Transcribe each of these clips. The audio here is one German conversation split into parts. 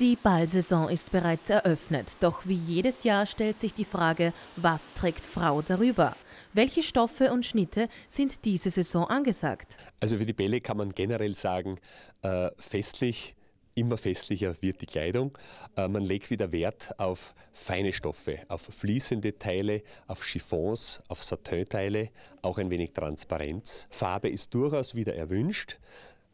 Die Ballsaison ist bereits eröffnet, doch wie jedes Jahr stellt sich die Frage, was trägt Frau darüber? Welche Stoffe und Schnitte sind diese Saison angesagt? Also für die Bälle kann man generell sagen, äh, festlich, immer festlicher wird die Kleidung. Äh, man legt wieder Wert auf feine Stoffe, auf fließende Teile, auf Chiffons, auf Satinteile, auch ein wenig Transparenz. Farbe ist durchaus wieder erwünscht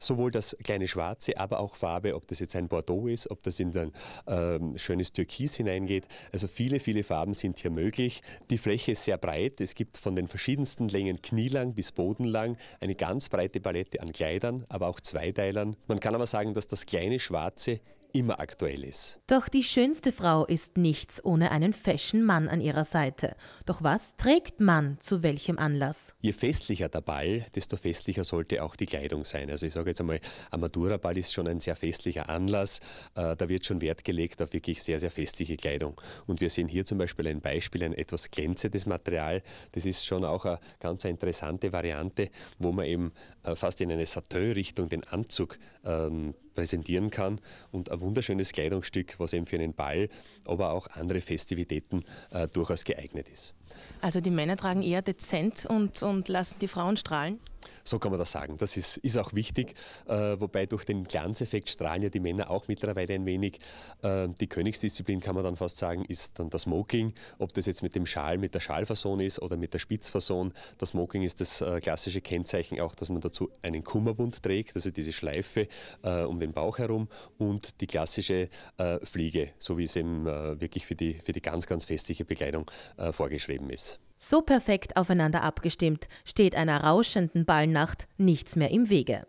sowohl das kleine Schwarze, aber auch Farbe, ob das jetzt ein Bordeaux ist, ob das in ein ähm, schönes Türkis hineingeht. Also viele, viele Farben sind hier möglich. Die Fläche ist sehr breit. Es gibt von den verschiedensten Längen knielang bis bodenlang eine ganz breite Palette an Kleidern, aber auch Zweiteilern. Man kann aber sagen, dass das kleine Schwarze immer aktuell ist. Doch die schönste Frau ist nichts ohne einen fashion Mann an ihrer Seite. Doch was trägt man zu welchem Anlass? Je festlicher der Ball, desto festlicher sollte auch die Kleidung sein. Also ich sage jetzt einmal, Madura-Ball ist schon ein sehr festlicher Anlass. Äh, da wird schon Wert gelegt auf wirklich sehr, sehr festliche Kleidung. Und wir sehen hier zum Beispiel ein Beispiel, ein etwas glänzendes Material. Das ist schon auch eine ganz interessante Variante, wo man eben äh, fast in eine Satin-Richtung den Anzug ähm, präsentieren kann und ein wunderschönes Kleidungsstück, was eben für einen Ball, aber auch andere Festivitäten äh, durchaus geeignet ist. Also die Männer tragen eher dezent und, und lassen die Frauen strahlen? So kann man das sagen. Das ist, ist auch wichtig, äh, wobei durch den Glanzeffekt strahlen ja die Männer auch mittlerweile ein wenig. Äh, die Königsdisziplin kann man dann fast sagen, ist dann das Smoking. Ob das jetzt mit dem Schal, mit der Schalfason ist oder mit der Spitzfason. Das Smoking ist das äh, klassische Kennzeichen auch, dass man dazu einen Kummerbund trägt, also diese Schleife äh, um den Bauch herum und die klassische äh, Fliege, so wie es eben äh, wirklich für die, für die ganz, ganz festliche Bekleidung vorgeschrieben ist. So perfekt aufeinander abgestimmt steht einer rauschenden Ballnacht nichts mehr im Wege.